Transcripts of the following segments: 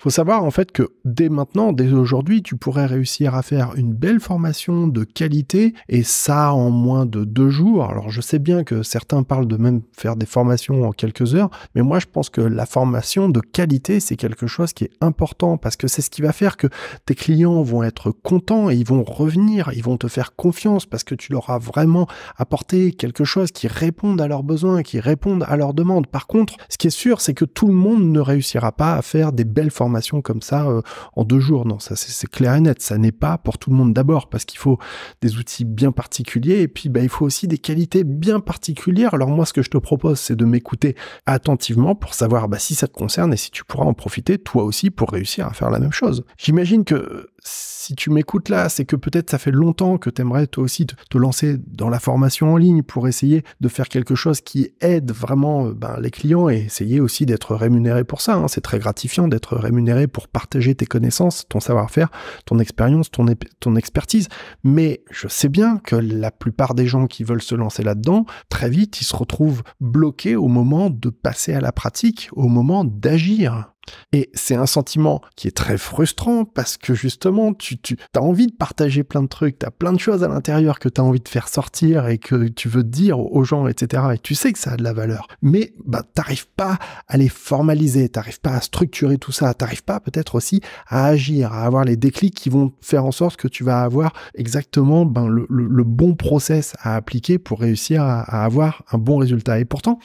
faut savoir en fait que dès maintenant, dès aujourd'hui, tu pourrais réussir à faire une belle formation de qualité et ça en moins de deux jours. Alors je sais bien que certains parlent de même faire des formations en quelques heures, mais moi je pense que la formation de qualité, c'est quelque chose qui est important parce que c'est ce qui va faire que tes clients vont être contents et ils vont revenir, ils vont te faire confiance parce que tu leur as vraiment apporté quelque chose qui réponde à leurs besoins, qui réponde à leurs demandes. Par contre, ce qui est sûr, c'est que tout le monde ne réussira pas à faire des belles formations comme ça euh, en deux jours. Non, ça c'est clair et net. Ça n'est pas pour tout le monde d'abord parce qu'il faut des outils bien particuliers et puis bah, il faut aussi des qualités bien particulières. Alors moi, ce que je te propose, c'est de m'écouter attentivement pour savoir bah, si ça te concerne et si tu pourras en profiter toi aussi pour réussir à faire la même chose. J'imagine que si tu m'écoutes là, c'est que peut-être ça fait longtemps que tu aimerais toi aussi te, lancer dans la formation en ligne pour essayer de faire quelque chose qui aide vraiment euh, ben, les clients et essayer aussi d'être rémunéré pour ça. Hein. C'est très gratifiant d'être rémunéré pour partager tes connaissances, ton savoir-faire, ton expérience, ton expertise. Mais je sais bien que la plupart des gens qui veulent se lancer là-dedans, très vite, ils se retrouvent bloqués au moment de passer à la pratique, au moment d'agir. Et c'est un sentiment qui est très frustrant parce que justement, tu, tu as envie de partager plein de trucs, tu as plein de choses à l'intérieur que tu as envie de faire sortir et que tu veux dire aux gens, etc. Et tu sais que ça a de la valeur. Mais bah, t'arrives pas à les formaliser, Tu n’arrives pas à structurer tout ça, t'arrives pas peut-être aussi à agir, à avoir les déclics qui vont faire en sorte que tu vas avoir exactement ben, le, bon process à appliquer pour réussir à avoir un bon résultat. Et pourtant,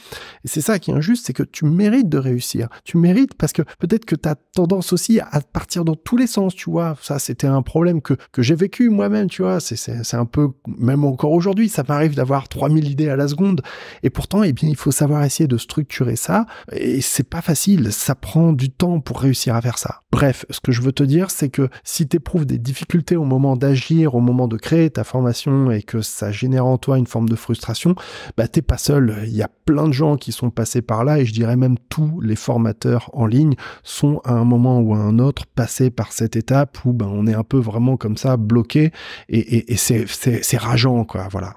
c'est ça qui est injuste, c'est que tu mérites de réussir. Tu mérites parce que peut-être que tu as tendance aussi à partir dans tous les sens, tu vois. Ça, c'était un problème que, j'ai vécu moi-même, tu vois. C'est un peu, même encore aujourd'hui, ça m'arrive d'avoir 3000 idées à la seconde. Et pourtant, eh bien, il faut savoir essayer de structurer ça. Et c'est pas facile. Ça prend du temps pour réussir à faire ça. Bref, ce que je veux te dire, c'est que si tu éprouves des difficultés au moment d'agir, au moment de créer ta formation et que ça génère en toi une forme de frustration, bah, t'es pas seul. Il y a plein de gens qui sont passés par là et je dirais même tous les formateurs en ligne sont à un moment ou à un autre passés par cette étape où ben, on est un peu vraiment comme ça bloqué et, et c'est rageant quoi voilà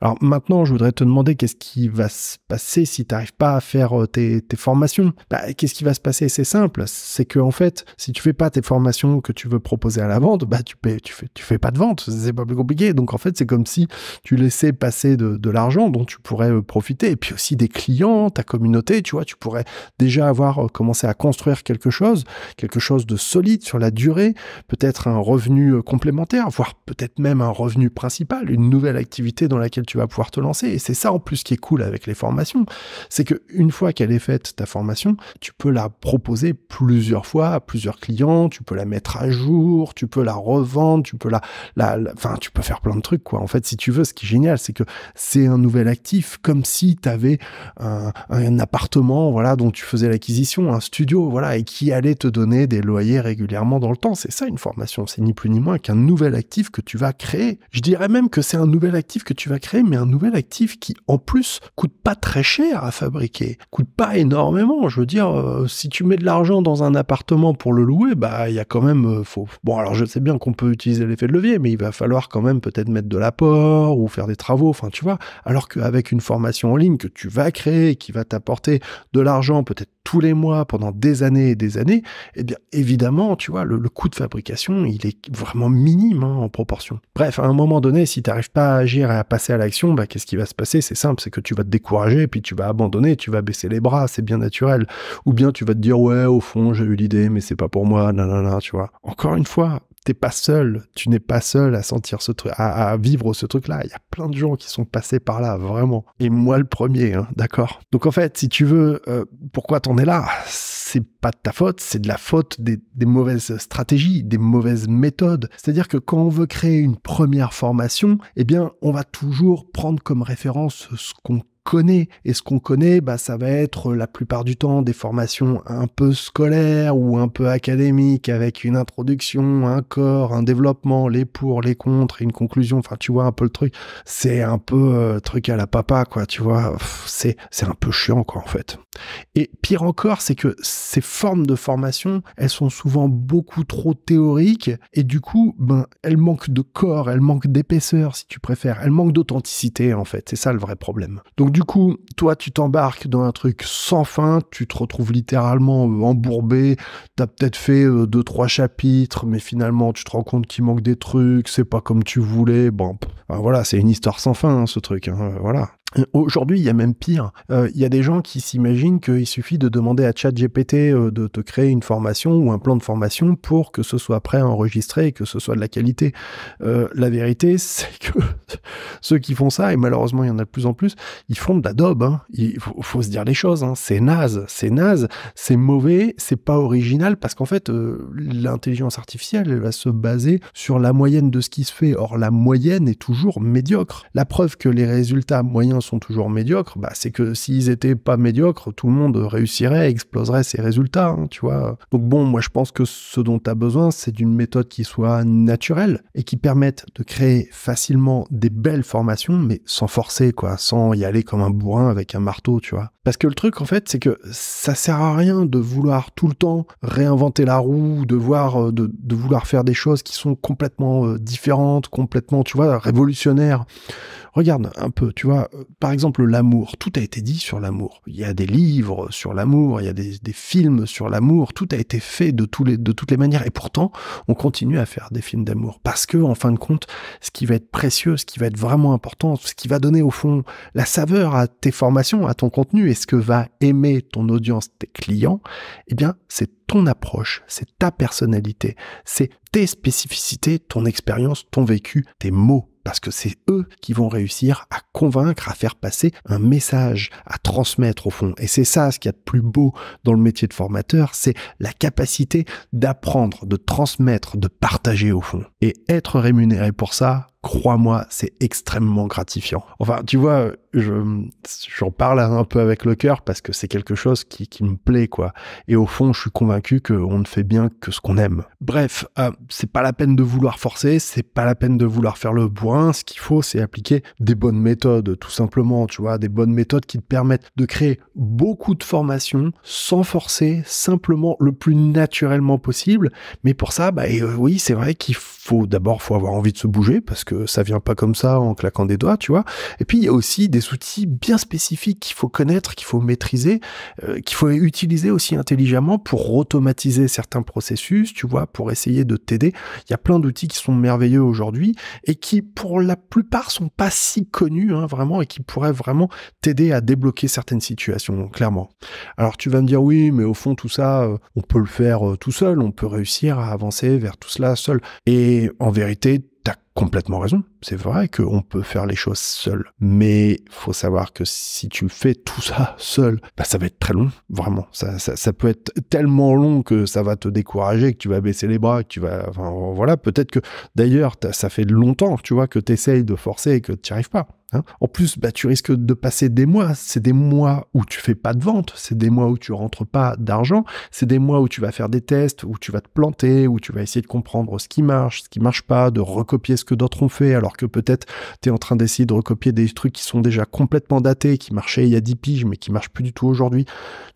alors maintenant, je voudrais te demander qu'est-ce qui va se passer si tu n'arrives pas à faire euh, tes, formations. Bah, qu'est-ce qui va se passer C'est simple, c'est que en fait, si tu fais pas tes formations que tu veux proposer à la vente, bah tu payes, tu fais, tu fais pas de vente. C'est pas plus compliqué. Donc en fait, c'est comme si tu laissais passer de, de l'argent dont tu pourrais euh, profiter, et puis aussi des clients, ta communauté. Tu vois, tu pourrais déjà avoir euh, commencé à construire quelque chose, quelque chose de solide sur la durée, peut-être un revenu complémentaire, voire peut-être même un revenu principal, une nouvelle activité dans laquelle tu vas pouvoir te lancer. Et c'est ça en plus qui est cool avec les formations, c'est que une fois qu'elle est faite ta formation, tu peux la proposer plusieurs fois à plusieurs clients, tu peux la mettre à jour, tu peux la revendre, tu peux la, la, enfin tu peux faire plein de trucs quoi. En fait, si tu veux, ce qui est génial, c'est que c'est un nouvel actif, comme si tu avais un, un, appartement, voilà, dont tu faisais l'acquisition, un studio, voilà, et qui allait te donner des loyers régulièrement dans le temps. C'est ça une formation, c'est ni plus ni moins qu'un nouvel actif que tu vas créer. Je dirais même que c'est un nouvel actif que tu créer, mais un nouvel actif qui, en plus, coûte pas très cher à fabriquer, coûte pas énormément. Je veux dire, euh, si tu mets de l'argent dans un appartement pour le louer, bah, il y a quand même, euh, faut... bon, alors je sais bien qu'on peut utiliser l'effet de levier, mais il va falloir quand même peut-être mettre de l'apport ou faire des travaux, enfin, tu vois. Alors qu'avec une formation en ligne que tu vas créer, qui va t'apporter de l'argent, peut-être tous les mois pendant des années et des années, eh bien évidemment, tu vois, le, coût de fabrication, il est vraiment minime hein, en proportion. Bref, à un moment donné, si tu n'arrives pas à agir et à passer à l'action, bah, qu'est-ce qui va se passer C'est simple, c'est que tu vas te décourager, puis tu vas abandonner, tu vas baisser les bras, c'est bien naturel. Ou bien tu vas te dire, ouais, au fond, j'ai eu l'idée, mais c'est pas pour moi, nanana, tu vois. Encore une fois, t'es pas seul, tu n'es pas seul à sentir ce truc, à, vivre ce truc-là. Il y a plein de gens qui sont passés par là, vraiment. Et moi le premier, hein, d'accord. Donc en fait, si tu veux, euh, pourquoi t'en es là C'est pas de ta faute, c'est de la faute des, des mauvaises stratégies, des mauvaises méthodes. C'est-à-dire que quand on veut créer une première formation, eh bien, on va toujours prendre comme référence ce qu'on connaît. Et ce qu'on connaît, bah, ça va être euh, la plupart du temps des formations un peu scolaires ou un peu académiques avec une introduction, un corps, un développement, les pour, les contre, une conclusion. Enfin, tu vois un peu le truc. C'est un peu euh, truc à la papa, quoi. Tu vois, c'est, c'est un peu chiant, quoi, en fait. Et pire encore, c'est que ces formes de formation, elles sont souvent beaucoup trop théoriques et du coup, ben, elles manquent de corps, elles manquent d'épaisseur, si tu préfères. Elles manquent d'authenticité, en fait. C'est ça le vrai problème. Donc, du coup, toi, tu t'embarques dans un truc sans fin, tu te retrouves littéralement euh, embourbé, t'as peut-être fait euh, deux, trois chapitres, mais finalement, tu te rends compte qu'il manque des trucs, c'est pas comme tu voulais, bon, voilà, c'est une histoire sans fin, hein, ce truc, hein, euh, voilà. Aujourd'hui, il y a même pire. Euh, il y a des gens qui s'imaginent qu'il suffit de demander à ChatGPT euh, de te créer une formation ou un plan de formation pour que ce soit prêt à enregistrer et que ce soit de la qualité. Euh, la vérité, c'est que ceux qui font ça, et malheureusement il y en a de plus en plus, ils font de la daube. Hein. Il faut, se dire les choses. Hein. C'est naze, c'est naze, c'est mauvais, c'est pas original parce qu'en fait, l'intelligence artificielle elle va se baser sur la moyenne de ce qui se fait. Or, la moyenne est toujours médiocre. La preuve que les résultats moyens sont toujours médiocres, bah, c'est que s'ils étaient pas médiocres, tout le monde réussirait, exploserait ses résultats, hein, tu vois. Donc bon, moi je pense que ce dont tu as besoin, c'est d'une méthode qui soit naturelle et qui permette de créer facilement des belles formations, mais sans forcer, quoi, sans y aller comme un bourrin avec un marteau, tu vois. Parce que le truc, en fait, c'est que ça sert à rien de vouloir tout le temps réinventer la roue, de, euh, de, de vouloir faire des choses qui sont complètement euh, différentes, complètement, tu vois, révolutionnaires. Regarde un peu, tu vois, euh, par exemple, l'amour. Tout a été dit sur l'amour. Il y a des livres sur l'amour, il y a des, films sur l'amour. Tout a été fait de, de toutes les manières. Et pourtant, on continue à faire des films d'amour. Parce que, en fin de compte, ce qui va être précieux, ce qui va être vraiment important, ce qui va donner, au fond, la saveur à tes formations, à ton contenu et ce que va aimer ton audience, tes clients, eh bien, c'est ton approche, c'est ta personnalité, c'est tes spécificités, ton expérience, ton vécu, tes mots parce que c'est eux qui vont réussir à convaincre, à faire passer un message, à transmettre au fond. Et c'est ça ce qu'il y a de plus beau dans le métier de formateur, c'est la capacité d'apprendre, de transmettre, de partager au fond. Et être rémunéré pour ça, crois-moi, c'est extrêmement gratifiant. Enfin, tu vois, je j'en parle un peu avec le cœur parce que c'est quelque chose qui, qui, me plaît, quoi. Et au fond, je suis convaincu qu'on ne fait bien que ce qu'on aime. Bref, euh, c'est pas la peine de vouloir forcer, c'est pas la peine de vouloir faire le bourrin. Ce qu'il faut, c'est appliquer des bonnes méthodes, tout simplement, tu vois, des bonnes méthodes qui te permettent de créer beaucoup de formations sans forcer, simplement le plus naturellement possible. Mais pour ça, bah, euh, oui, c'est vrai qu'il faut d'abord faut avoir envie de se bouger parce que ça vient pas comme ça en claquant des doigts, tu vois. Et puis il y a aussi des outils bien spécifiques qu'il faut connaître, qu'il faut maîtriser, euh, qu'il faut utiliser aussi intelligemment pour automatiser certains processus, tu vois, pour essayer de t'aider. Il y a plein d'outils qui sont merveilleux aujourd'hui et qui pour la plupart sont pas si connus hein, vraiment et qui pourraient vraiment t'aider à débloquer certaines situations, clairement. Alors tu vas me dire oui, mais au fond tout ça, euh, on peut le faire euh, tout seul, on peut réussir à avancer vers tout cela seul. Et en vérité, tu as complètement raison. C'est vrai qu'on peut faire les choses seul. Mais faut savoir que si tu fais tout ça seul, bah, ça va être très long. Vraiment. Ça, peut être tellement long que ça va te décourager, que tu vas baisser les bras, que tu vas. Enfin, voilà. Peut-être que d'ailleurs, ça fait longtemps, tu vois, que tu essayes de forcer et que tu n'y arrives pas. Hein? en plus, bah, tu risques de passer des mois. C'est des mois où tu fais pas de vente, c'est des mois où tu rentres pas d'argent, c'est des mois où tu vas faire des tests, où tu vas te planter, où tu vas essayer de comprendre ce qui marche, ce qui marche pas, de recopier ce que d'autres ont fait, alors que peut-être tu es en train d'essayer de recopier des trucs qui sont déjà complètement datés, qui marchaient il y a 10 piges, mais qui marchent plus du tout aujourd'hui.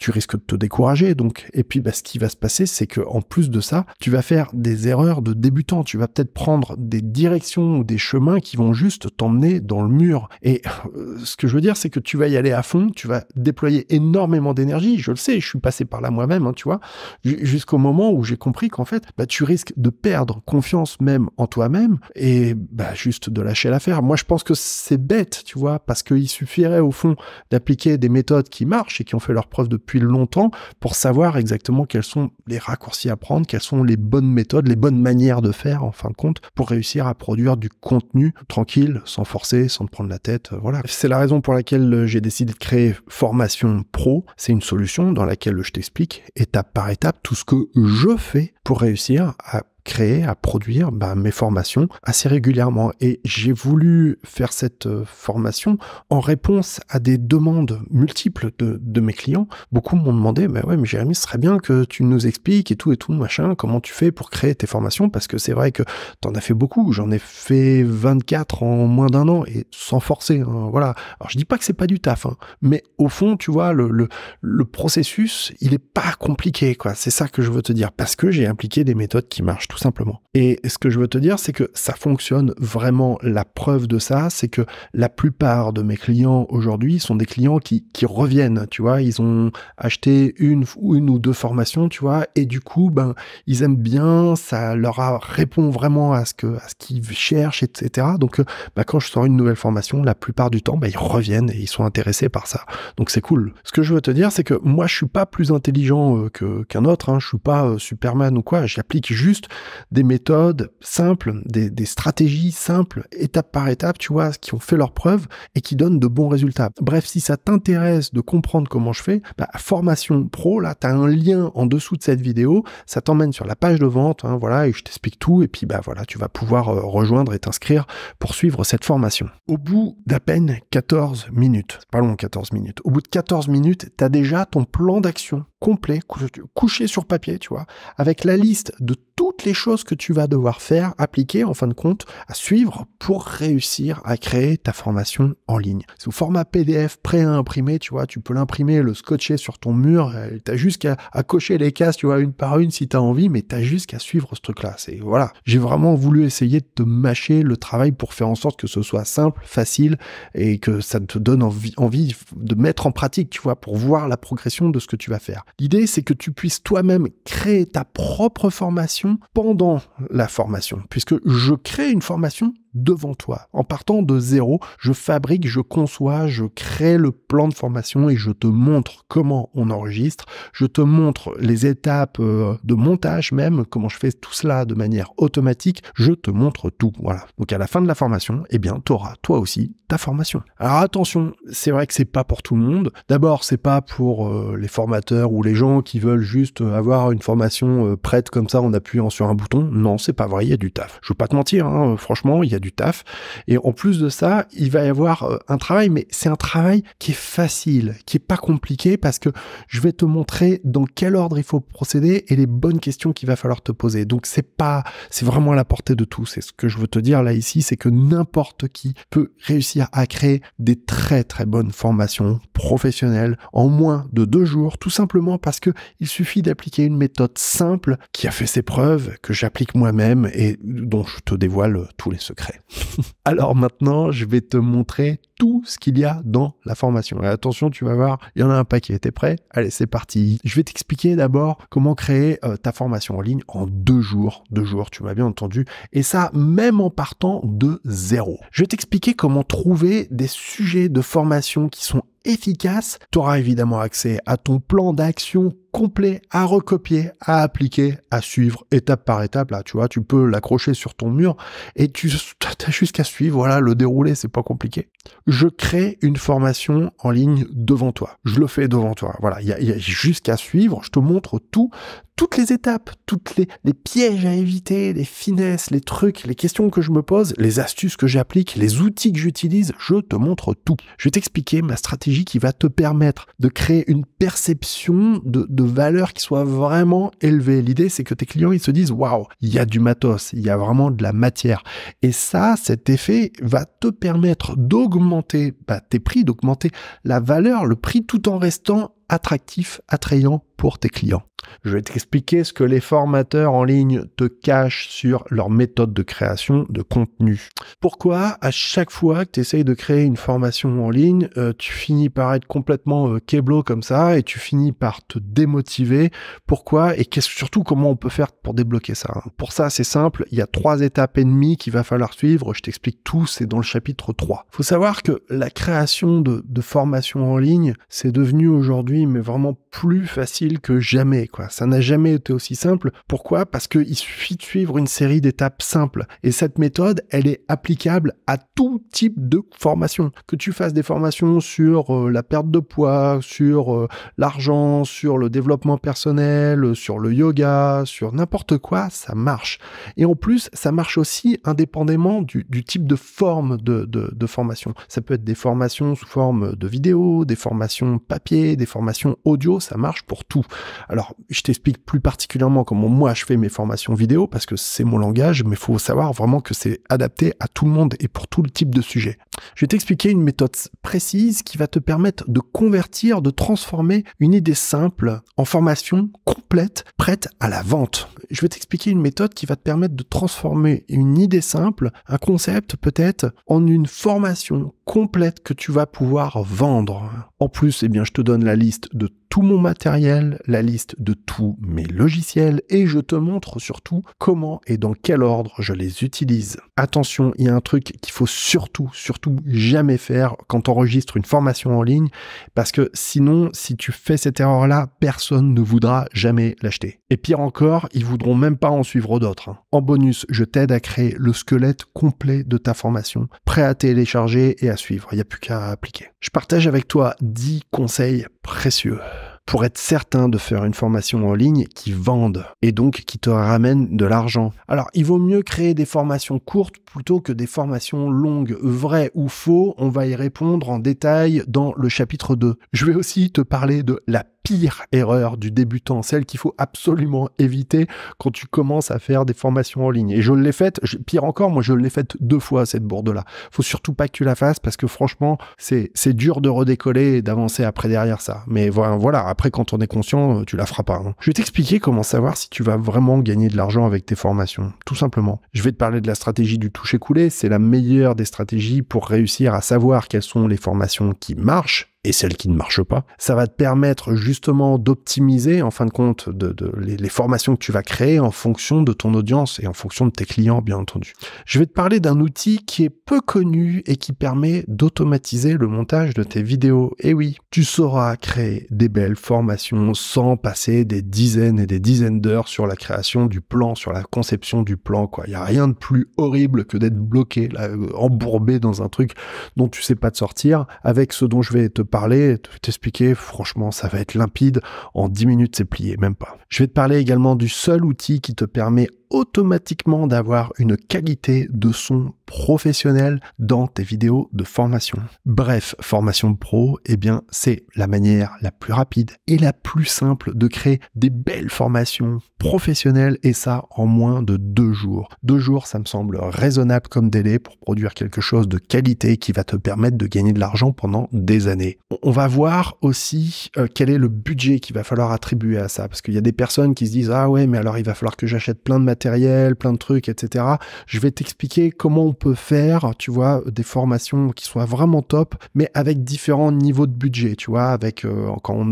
Tu risques de te décourager. Donc, et puis, bah, ce qui va se passer, c'est que en plus de ça, tu vas faire des erreurs de débutant. Tu vas peut-être prendre des directions ou des chemins qui vont juste t'emmener dans le mur et euh, ce que je veux dire, c'est que tu vas y aller à fond, tu vas déployer énormément d'énergie. Je le sais, je suis passé par là moi-même, hein, tu vois, jusqu'au moment où j'ai compris qu'en fait, bah, tu risques de perdre confiance même en toi-même et bah, juste de lâcher l'affaire. Moi, je pense que c'est bête, tu vois, parce qu'il suffirait au fond d'appliquer des méthodes qui marchent et qui ont fait leur preuve depuis longtemps pour savoir exactement quels sont les raccourcis à prendre, quelles sont les bonnes méthodes, les bonnes manières de faire, en fin de compte, pour réussir à produire du contenu tranquille, sans forcer, sans te prendre la tête. Euh, voilà. C'est la raison pour laquelle euh, j'ai décidé de créer Formation Pro. C'est une solution dans laquelle euh, je t'explique étape par étape tout ce que je fais pour réussir à créer, à produire bah, mes formations assez régulièrement. Et j'ai voulu faire cette euh, formation en réponse à des demandes multiples de, de mes clients. Beaucoup m'ont demandé, mais ouais, mais Jérémy, ce serait bien que tu nous expliques et tout et tout, machin, comment tu fais pour créer tes formations, parce que c'est vrai que tu en as fait beaucoup. J'en ai fait 24 en moins d'un an et sans forcer. Hein, voilà. Alors je dis pas que c'est pas du taf, hein, mais au fond, tu vois, le, le, processus, il est pas compliqué, quoi. C'est ça que je veux te dire, parce que j'ai impliqué des méthodes qui marchent tout simplement. Et ce que je veux te dire, c'est que ça fonctionne vraiment. La preuve de ça, c'est que la plupart de mes clients aujourd'hui sont des clients qui, qui reviennent, tu vois. Ils ont acheté une, une ou deux formations, tu vois, et du coup, ben, ils aiment bien, ça leur répond vraiment à ce que, à ce qu'ils cherchent, etc. Donc, euh, ben, quand je sors une nouvelle formation, la plupart du temps, ben, ils reviennent et ils sont intéressés par ça. Donc, c'est cool. Ce que je veux te dire, c'est que moi, je suis pas plus intelligent euh, que, qu'un autre, Je hein. Je suis pas euh, Superman ou quoi. J'applique juste des méthodes simples, des, stratégies simples, étape par étape, tu vois, qui ont fait leurs preuves et qui donnent de bons résultats. Bref, si ça t'intéresse de comprendre comment je fais, bah, formation pro, là, tu as un lien en dessous de cette vidéo, ça t'emmène sur la page de vente, hein, voilà, et je t'explique tout, et puis bah voilà, tu vas pouvoir euh, rejoindre et t'inscrire pour suivre cette formation. Au bout d'à peine 14 minutes, pas long 14 minutes, au bout de 14 minutes, tu as déjà ton plan d'action complet couché sur papier, tu vois, avec la liste de toutes les choses que tu vas devoir faire, appliquer en fin de compte, à suivre pour réussir à créer ta formation en ligne. C'est au format PDF prêt à imprimer, tu vois, tu peux l'imprimer, le scotcher sur ton mur, euh, t'as as juste qu'à cocher les cases, tu vois, une par une si t'as envie, mais t'as as juste qu'à suivre ce truc-là. C'est voilà, j'ai vraiment voulu essayer de te mâcher le travail pour faire en sorte que ce soit simple, facile et que ça te donne envie, envie de mettre en pratique, tu vois, pour voir la progression de ce que tu vas faire. L'idée, c'est que tu puisses toi-même créer ta propre formation pendant la formation, puisque je crée une formation devant toi. En partant de zéro, je fabrique, je conçois, je crée le plan de formation et je te montre comment on enregistre, je te montre les étapes euh, de montage même, comment je fais tout cela de manière automatique, je te montre tout. Voilà. Donc à la fin de la formation, eh bien, tu auras toi aussi ta formation. Alors attention, c'est vrai que c'est pas pour tout le monde. D'abord, c'est pas pour euh, les formateurs ou les gens qui veulent juste avoir une formation euh, prête comme ça en appuyant sur un bouton. Non, c'est pas vrai, il y a du taf. Je veux pas te mentir, hein. franchement, il y a taf. Et en plus de ça, il va y avoir euh, un travail, mais c'est un travail qui est facile, qui est pas compliqué parce que je vais te montrer dans quel ordre il faut procéder et les bonnes questions qu'il va falloir te poser. Donc c'est pas, c'est vraiment à la portée de tous. C'est ce que je veux te dire là ici, c'est que n'importe qui peut réussir à créer des très très bonnes formations professionnelles en moins de deux jours, tout simplement parce que il suffit d'appliquer une méthode simple qui a fait ses preuves, que j'applique moi-même et dont je te dévoile tous les secrets. Alors maintenant, je vais te montrer tout ce qu'il y a dans la formation. Et attention, tu vas voir, il y en a un paquet. T'es prêt Allez, c'est parti. Je vais t'expliquer d'abord comment créer euh, ta formation en ligne en deux jours. Deux jours, tu m'as bien entendu. Et ça, même en partant de zéro. Je vais t'expliquer comment trouver des sujets de formation qui sont efficaces. Tu auras évidemment accès à ton plan d'action complet à recopier, à appliquer, à suivre étape par étape. Là, tu vois, tu peux l'accrocher sur ton mur et tu as jusqu'à suivre. Voilà, le déroulé, c'est pas compliqué. Je crée une formation en ligne devant toi. Je le fais devant toi. Voilà, il y a, jusqu'à suivre. Je te montre tout, toutes les étapes, toutes les, pièges à éviter, les finesses, les trucs, les questions que je me pose, les astuces que j'applique, les outils que j'utilise, je te montre tout. Je vais t'expliquer ma stratégie qui va te permettre de créer une perception de valeur qui soit vraiment élevée. L'idée, c'est que tes clients, ils se disent, waouh, il y a du matos, il y a vraiment de la matière. Et ça, cet effet va te permettre d'augmenter bah, tes prix, d'augmenter la valeur, le prix, tout en restant attractif, attrayant pour tes clients. Je vais t'expliquer ce que les formateurs en ligne te cachent sur leur méthode de création de contenu. Pourquoi à chaque fois que tu essayes de créer une formation en ligne, euh, tu finis par être complètement euh, comme ça et tu finis par te démotiver Pourquoi Et surtout comment on peut faire pour débloquer ça hein? Pour ça, c'est simple, il y a trois étapes et demie qu'il va falloir suivre. Je t'explique tout, c'est dans le chapitre 3. Faut savoir que la création de, formation formations en ligne, c'est devenu aujourd'hui mais vraiment plus facile que jamais. Ça n'a jamais été aussi simple. Pourquoi Parce qu'il suffit de suivre une série d'étapes simples. Et cette méthode, elle est applicable à tout type de formation. Que tu fasses des formations sur euh, la perte de poids, sur euh, l'argent, sur le développement personnel, euh, sur le yoga, sur n'importe quoi, ça marche. Et en plus, ça marche aussi indépendamment du, type de forme de, formation. Ça peut être des formations sous forme de vidéo, des formations papier, des formations audio, ça marche pour tout. Alors, je t'explique plus particulièrement comment moi je fais mes formations vidéo parce que c'est mon langage, mais il faut savoir vraiment que c'est adapté à tout le monde et pour tout le type de sujet. Je vais t'expliquer une méthode précise qui va te permettre de convertir, de transformer une idée simple en formation complète, prête à la vente. Je vais t'expliquer une méthode qui va te permettre de transformer une idée simple, un concept peut-être, en une formation complète que tu vas pouvoir vendre. En plus, eh bien, je te donne la liste de tout mon matériel, la liste de tous mes logiciels et je te montre surtout comment et dans quel ordre je les utilise. Attention, il y a un truc qu'il faut surtout, surtout jamais faire quand enregistre une formation en ligne parce que sinon, si tu fais cette erreur-là, personne ne voudra jamais l'acheter. Et pire encore, ils voudront même pas en suivre d'autres. Hein. En bonus, je t'aide à créer le squelette complet de ta formation, prêt à télécharger et à suivre. Il n'y a plus qu'à appliquer. Je partage avec toi 10 conseils précieux pour être certain de faire une formation en ligne qui vende et donc qui te ramène de l'argent. Alors il vaut mieux créer des formations courtes plutôt que des formations longues, vrai ou faux, on va y répondre en détail dans le chapitre 2. Je vais aussi te parler de la pire erreur du débutant, celle qu'il faut absolument éviter quand tu commences à faire des formations en ligne. Et je l'ai faite, pire encore, moi je l'ai faite deux fois cette bourde-là. Faut surtout pas que tu la fasses parce que franchement, c'est dur de redécoller et d'avancer après derrière ça. Mais voilà, après quand on est conscient, euh, tu la feras pas. Hein. Je vais t'expliquer comment savoir si tu vas vraiment gagner de l'argent avec tes formations, tout simplement. Je vais te parler de la stratégie du toucher-couler, c'est la meilleure des stratégies pour réussir à savoir quelles sont les formations qui marchent et celles qui ne marchent pas. Ça va te permettre justement d'optimiser en fin de compte de, les, formations que tu vas créer en fonction de ton audience et en fonction de tes clients bien entendu. Je vais te parler d'un outil qui est peu connu et qui permet d'automatiser le montage de tes vidéos. Et oui, tu sauras créer des belles formations sans passer des dizaines et des dizaines d'heures sur la création du plan, sur la conception du plan quoi. Il y a rien de plus horrible que d'être bloqué euh, embourbé dans un truc dont tu sais pas te sortir avec ce dont je vais te parler, t'expliquer, franchement, ça va être limpide. En 10 minutes, c'est plié, même pas. Je vais te parler également du seul outil qui te permet automatiquement d'avoir une qualité de son professionnel dans tes vidéos de formation. Bref, formation pro, eh bien, c'est la manière la plus rapide et la plus simple de créer des belles formations professionnelles et ça en moins de deux jours. Deux jours, ça me semble raisonnable comme délai pour produire quelque chose de qualité qui va te permettre de gagner de l'argent pendant des années. On va voir aussi euh, quel est le budget qu'il va falloir attribuer à ça parce qu'il y a des personnes qui se disent, ah ouais, mais alors il va falloir que j'achète plein de matériel, plein de trucs, etc. Je vais t'expliquer comment on peut faire, tu vois, des formations qui soient vraiment top, mais avec différents niveaux de budget, tu vois, avec euh, quand, on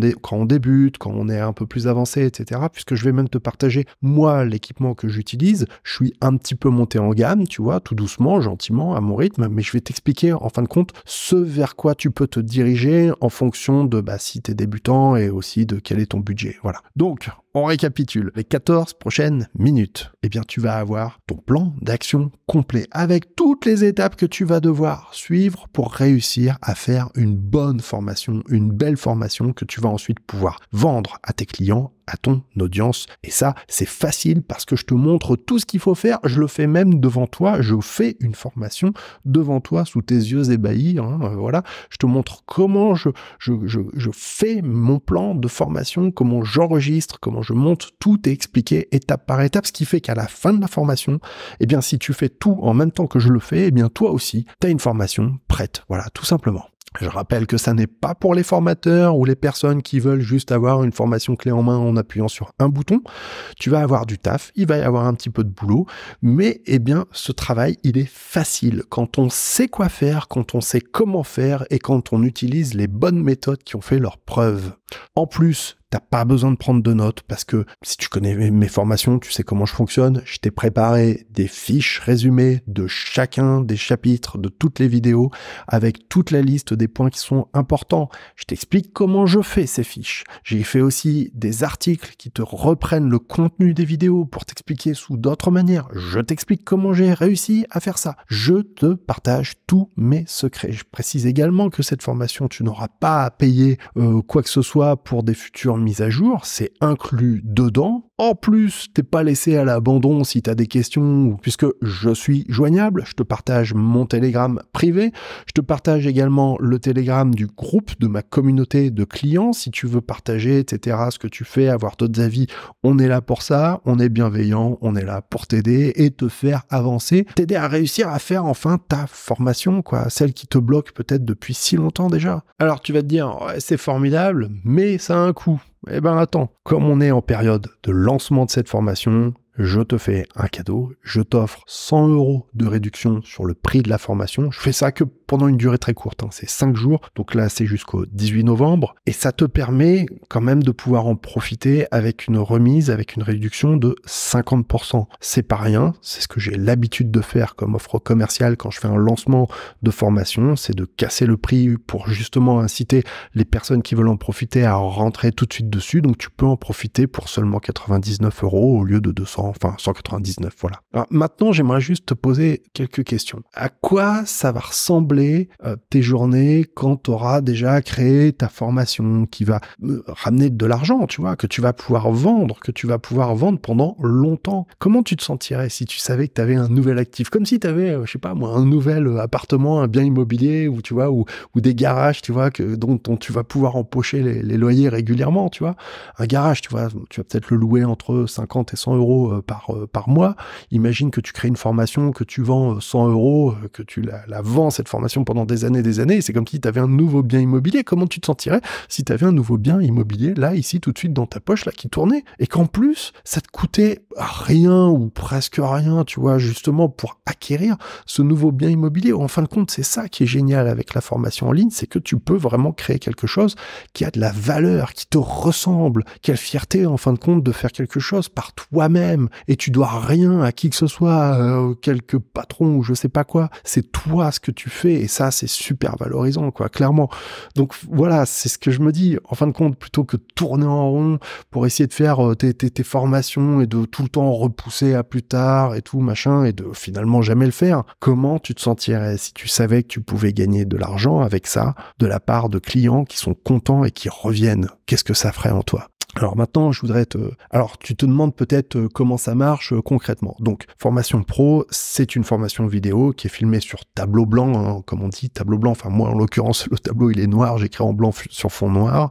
débute, quand on est un peu plus avancé, etc. Puisque je vais même te partager, moi, l'équipement que j'utilise. Je suis un petit peu monté en gamme, tu vois, tout doucement, gentiment, à mon rythme, mais je vais t'expliquer, en fin de compte, ce vers quoi tu peux te diriger en fonction de bah, si tu es débutant et aussi de quel est ton budget. Voilà. Donc, on récapitule les 14 prochaines minutes. Eh bien, tu vas avoir ton plan d'action complet avec toutes les étapes que tu vas devoir suivre pour réussir à faire une bonne formation, une belle formation que tu vas ensuite pouvoir vendre à tes clients à ton audience. Et ça, c'est facile parce que je te montre tout ce qu'il faut faire. Je le fais même devant toi. Je fais une formation devant toi sous tes yeux ébahis. Hein, euh, voilà. Je te montre comment je, je, fais mon plan de formation, comment j'enregistre, comment je monte. Tout est expliqué étape par étape. Ce qui fait qu'à la fin de la formation, eh bien, si tu fais tout en même temps que je le fais, eh bien, toi aussi, tu as une formation prête. Voilà, tout simplement. Je rappelle que ça n'est pas pour les formateurs ou les personnes qui veulent juste avoir une formation clé en main en appuyant sur un bouton. Tu vas avoir du taf, il va y avoir un petit peu de boulot, mais eh bien ce travail, il est facile quand on sait quoi faire, quand on sait comment faire et quand on utilise les bonnes méthodes qui ont fait leurs preuves. En plus, T'as pas besoin de prendre de notes parce que si tu connais mes formations, tu sais comment je fonctionne. Je t'ai préparé des fiches résumées de chacun des chapitres de toutes les vidéos avec toute la liste des points qui sont importants. Je t'explique comment je fais ces fiches. J'ai fait aussi des articles qui te reprennent le contenu des vidéos pour t'expliquer sous d'autres manières. Je t'explique comment j'ai réussi à faire ça. Je te partage tous mes secrets. Je précise également que cette formation, tu n'auras pas à payer euh, quoi que ce soit pour des futurs mise à jour, c'est inclus dedans. En plus, t'es pas laissé à l'abandon si t'as des questions, puisque je suis joignable, je te partage mon Telegram privé, je te partage également le Telegram du groupe de ma communauté de clients, si tu veux partager, etc., ce que tu fais, avoir d'autres avis, on est là pour ça, on est bienveillant, on est là pour t'aider et te faire avancer, t'aider à réussir à faire enfin ta formation, quoi, celle qui te bloque peut-être depuis si longtemps déjà. Alors tu vas te dire, c'est formidable, mais ça a un coût. Eh ben attends, comme on est en période de lancement de cette formation, je te fais un cadeau, je t'offre 100 euros de réduction sur le prix de la formation. Je fais ça que pendant une durée très courte, hein. c'est 5 jours, donc là c'est jusqu'au 18 novembre, et ça te permet quand même de pouvoir en profiter avec une remise, avec une réduction de 50%. C'est pas rien, c'est ce que j'ai l'habitude de faire comme offre commerciale quand je fais un lancement de formation, c'est de casser le prix pour justement inciter les personnes qui veulent en profiter à rentrer tout de suite dessus, donc tu peux en profiter pour seulement 99 euros au lieu de 200 enfin 199, voilà. maintenant, j'aimerais juste te poser quelques questions. À quoi ça va ressembler euh, tes journées quand tu auras déjà créé ta formation qui va euh, ramener de l'argent, tu vois, que tu vas pouvoir vendre, que tu vas pouvoir vendre pendant longtemps Comment tu te sentirais si tu savais que tu avais un nouvel actif Comme si tu avais, euh, je sais pas moi, un nouvel appartement, un bien immobilier ou tu vois, ou, des garages, tu vois, dont, tu vas pouvoir empocher les, loyers régulièrement, tu vois. Un garage, tu vois, tu vas peut-être le louer entre 50 et 100 euros euh, par, euh, par mois. Imagine que tu crées une formation, que tu vends 100 euh, euros, que tu la, vends, cette formation, pendant des années des années. C'est comme si tu avais un nouveau bien immobilier. Comment tu te sentirais si tu avais un nouveau bien immobilier, là, ici, tout de suite, dans ta poche, là, qui tournait Et qu'en plus, ça te coûtait rien ou presque rien, tu vois, justement, pour acquérir ce nouveau bien immobilier. En fin de compte, c'est ça qui est génial avec la formation en ligne, c'est que tu peux vraiment créer quelque chose qui a de la valeur, qui te ressemble. Quelle fierté, en fin de compte, de faire quelque chose par toi-même et tu dois rien à qui que ce soit, euh, quelques patrons ou je sais pas quoi. C'est toi ce que tu fais et ça c'est super valorisant quoi, clairement. Donc voilà, c'est ce que je me dis. En fin de compte, plutôt que tourner en rond pour essayer de faire euh, tes, tes, formations et de tout le temps repousser à plus tard et tout machin et de finalement jamais le faire. Comment tu te sentirais si tu savais que tu pouvais gagner de l'argent avec ça, de la part de clients qui sont contents et qui reviennent Qu'est-ce que ça ferait en toi alors maintenant, je voudrais te... Alors tu te demandes peut-être euh, comment ça marche euh, concrètement. Donc, formation pro, c'est une formation vidéo qui est filmée sur tableau blanc, hein, comme on dit, tableau blanc. Enfin, moi, en l'occurrence, le tableau, il est noir, j'écris en blanc sur fond noir.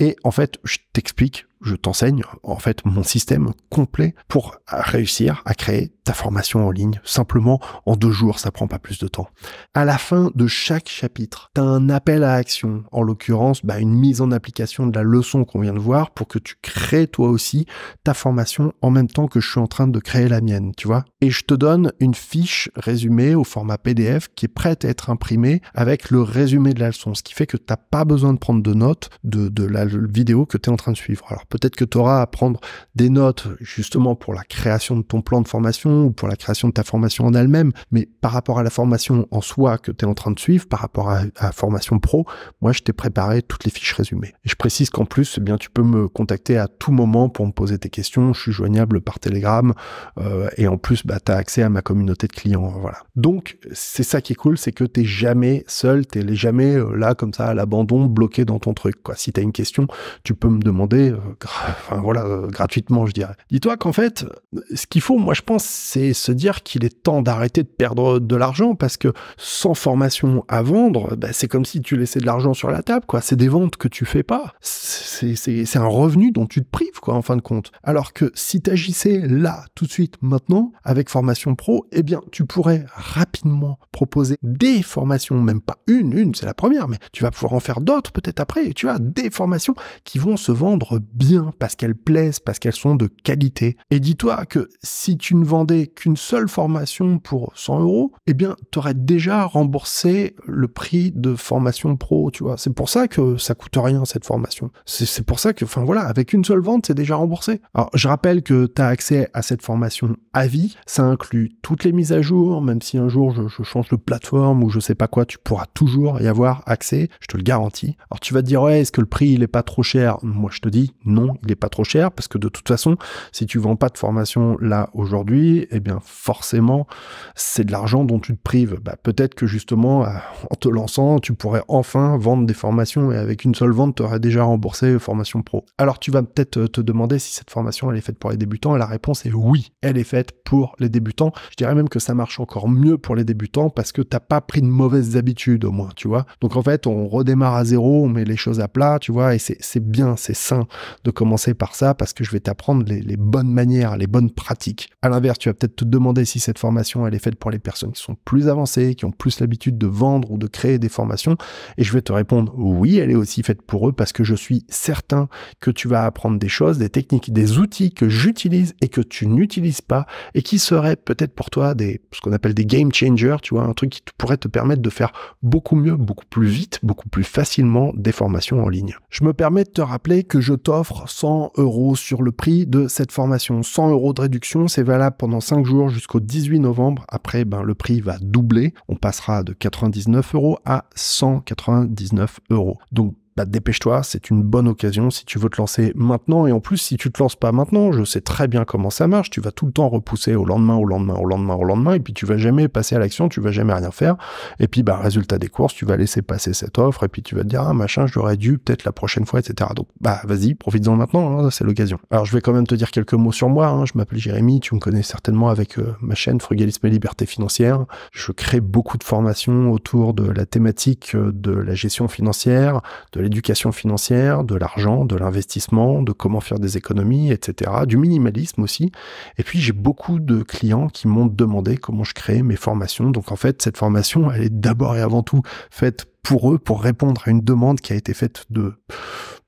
Et en fait, je t'explique je t'enseigne en fait mon système complet pour réussir à créer ta formation en ligne simplement en deux jours, ça prend pas plus de temps. À la fin de chaque chapitre, tu as un appel à action, en l'occurrence bah, une mise en application de la leçon qu'on vient de voir pour que tu crées toi aussi ta formation en même temps que je suis en train de créer la mienne, tu vois. Et je te donne une fiche résumée au format PDF qui est prête à être imprimée avec le résumé de la leçon, ce qui fait que tu n'as pas besoin de prendre de notes de, la vidéo que tu es en train de suivre. Alors Peut-être que tu auras à prendre des notes justement pour la création de ton plan de formation ou pour la création de ta formation en elle-même, mais par rapport à la formation en soi que tu es en train de suivre, par rapport à, la formation pro, moi je t'ai préparé toutes les fiches résumées. Et je précise qu'en plus, eh bien tu peux me contacter à tout moment pour me poser tes questions, je suis joignable par Telegram euh, et en plus bah, tu as accès à ma communauté de clients. Euh, voilà. Donc c'est ça qui est cool, c'est que tu jamais seul, tu jamais euh, là comme ça à l'abandon, bloqué dans ton truc. Si tu as une question, tu peux me demander, enfin, voilà, euh, gratuitement, je dirais. Dis-toi qu'en fait, ce qu'il faut, moi, je pense, c'est se dire qu'il est temps d'arrêter de perdre de l'argent parce que sans formation à vendre, bah, c'est comme si tu laissais de l'argent sur la table, quoi. C'est des ventes que tu fais pas. C'est un revenu dont tu te prives, quoi, en fin de compte. Alors que si tu agissais là, tout de suite, maintenant, avec formation pro, eh bien, tu pourrais rapidement proposer des formations, même pas une, une, c'est la première, mais tu vas pouvoir en faire d'autres peut-être après, et tu as des formations qui vont se vendre bien parce qu'elles plaisent, parce qu'elles sont de qualité. Et dis-toi que si tu ne vendais qu'une seule formation pour 100 euros, eh bien, tu aurais déjà remboursé le prix de formation pro, tu vois. C'est pour ça que ça coûte rien, cette formation. C'est pour ça que, enfin voilà, avec une seule vente, c'est déjà remboursé. Alors, je rappelle que tu as accès à cette formation à vie. Ça inclut toutes les mises à jour, même si un jour je, change de plateforme ou je sais pas quoi, tu pourras toujours y avoir accès. Je te le garantis. Alors, tu vas te dire, ouais, est-ce que le prix, il est pas trop cher? Moi, je te dis, non il n'est pas trop cher parce que de toute façon, si tu vends pas de formation là aujourd'hui, eh bien forcément, c'est de l'argent dont tu te prives. Bah, peut-être que justement, euh, en te lançant, tu pourrais enfin vendre des formations et avec une seule vente, tu aurais déjà remboursé formation pro. Alors tu vas peut-être euh, te demander si cette formation elle est faite pour les débutants et la réponse est oui, elle est faite pour les débutants. Je dirais même que ça marche encore mieux pour les débutants parce que t'as pas pris de mauvaises habitudes au moins, tu vois. Donc en fait, on redémarre à zéro, on met les choses à plat, tu vois, et c'est bien, c'est sain de commencer par ça parce que je vais t'apprendre les, bonnes manières, les bonnes pratiques. À l'inverse, tu vas peut-être te demander si cette formation elle est faite pour les personnes qui sont plus avancées, qui ont plus l'habitude de vendre ou de créer des formations. Et je vais te répondre oui, elle est aussi faite pour eux parce que je suis certain que tu vas apprendre des choses, des techniques, des outils que j'utilise et que tu n'utilises pas et qui seraient peut-être pour toi des, ce qu'on appelle des game changers, tu vois, un truc qui pourrait te permettre de faire beaucoup mieux, beaucoup plus vite, beaucoup plus facilement des formations en ligne. Je me permets de te rappeler que je t'offre 100 euros sur le prix de cette formation. 100 euros de réduction, c'est valable pendant 5 jours jusqu'au 18 novembre. Après, ben, le prix va doubler. On passera de 99 euros à 199 euros. Donc bah, dépêche-toi, c'est une bonne occasion si tu veux te lancer maintenant. Et en plus, si tu te lances pas maintenant, je sais très bien comment ça marche. Tu vas tout le temps repousser au lendemain, au lendemain, au lendemain, au lendemain, et puis tu vas jamais passer à l'action, tu vas jamais rien faire. Et puis, bah, résultat des courses, tu vas laisser passer cette offre, et puis tu vas te dire, ah, machin, j'aurais dû peut-être la prochaine fois, etc. Donc, bah, vas-y, profites-en maintenant, hein, c'est l'occasion. Alors, je vais quand même te dire quelques mots sur moi. Hein. Je m'appelle Jérémy, tu me connais certainement avec euh, ma chaîne Frugalisme et Liberté Financière. Je crée beaucoup de formations autour de la thématique euh, de la gestion financière, de Éducation financière, de l'argent, de l'investissement, de comment faire des économies, etc., du minimalisme aussi. Et puis j'ai beaucoup de clients qui m'ont demandé comment je crée mes formations. Donc en fait, cette formation, elle est d'abord et avant tout faite pour eux, pour répondre à une demande qui a été faite de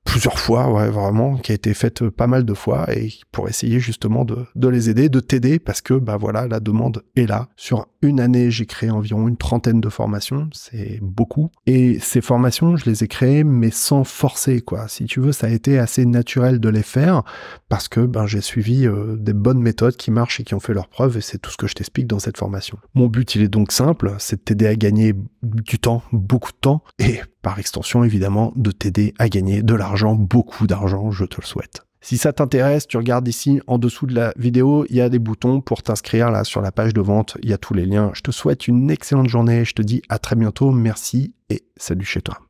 plusieurs fois, ouais, vraiment, qui a été faite euh, pas mal de fois, et pour essayer justement de, de les aider, de t'aider, parce que, bah voilà, la demande est là. Sur une année, j'ai créé environ une trentaine de formations, c'est beaucoup. Et ces formations, je les ai créées, mais sans forcer, quoi. Si tu veux, ça a été assez naturel de les faire, parce que, ben, j'ai suivi euh, des bonnes méthodes qui marchent et qui ont fait leurs preuves, et c'est tout ce que je t'explique dans cette formation. Mon but, il est donc simple, c'est de t'aider à gagner du temps, beaucoup de et par extension évidemment de t'aider à gagner de l'argent, beaucoup d'argent, je te le souhaite. Si ça t'intéresse, tu regardes ici en dessous de la vidéo, il y a des boutons pour t'inscrire là sur la page de vente, il y a tous les liens. Je te souhaite une excellente journée, je te dis à très bientôt, merci et salut chez toi.